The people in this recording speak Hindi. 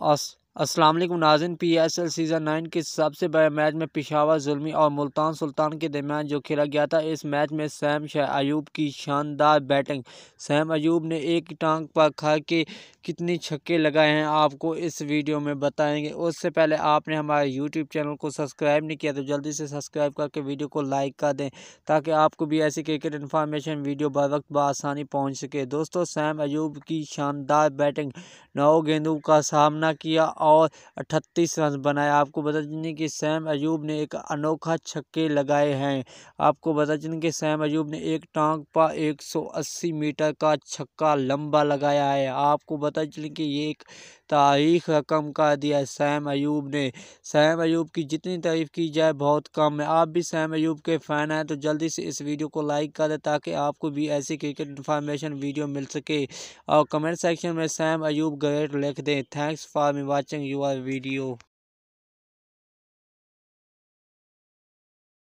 us असलम नाजिन P S L season nine के सबसे बड़े मैच में पिशावर जुलमी और मुल्तान सुल्तान के दरमियान जो खेला गया था इस मैच में सैम शाह अयूब की शानदार बैटिंग सैम अयूब ने एक टांग पर खा के कितने छक्के लगाए हैं आपको इस वीडियो में बताएंगे उससे पहले आपने हमारे यूट्यूब चैनल को सब्सक्राइब नहीं किया तो जल्दी से सब्सक्राइब करके वीडियो को लाइक कर दें ताकि आपको भी ऐसी क्रिकेट इन्फॉर्मेशन वीडियो बर वक्त बसानी पहुँच सके दोस्तों सैम अयूब की शानदार बैटिंग नौ गेंदों का सामना किया और अठतीस रन बनाए आपको बता दें कि सैम अयूब ने एक अनोखा छक्के लगाए हैं आपको बता दें कि सैम अयूब ने एक टांग पर 180 मीटर का छक्का लंबा लगाया है आपको बता दें कि ये एक तारीख रकम का दिया सैम अयूब ने सैम अयूब की जितनी तारीफ़ की जाए बहुत कम है आप भी सैम अयूब के फ़ैन हैं तो जल्दी से इस वीडियो को लाइक कर दें ताकि आपको भी ऐसी क्रिकेट इन्फॉर्मेशन वीडियो मिल सके और कमेंट सेक्शन में सैम अयूब ग्रेट लिख दें thanks for watching watching your video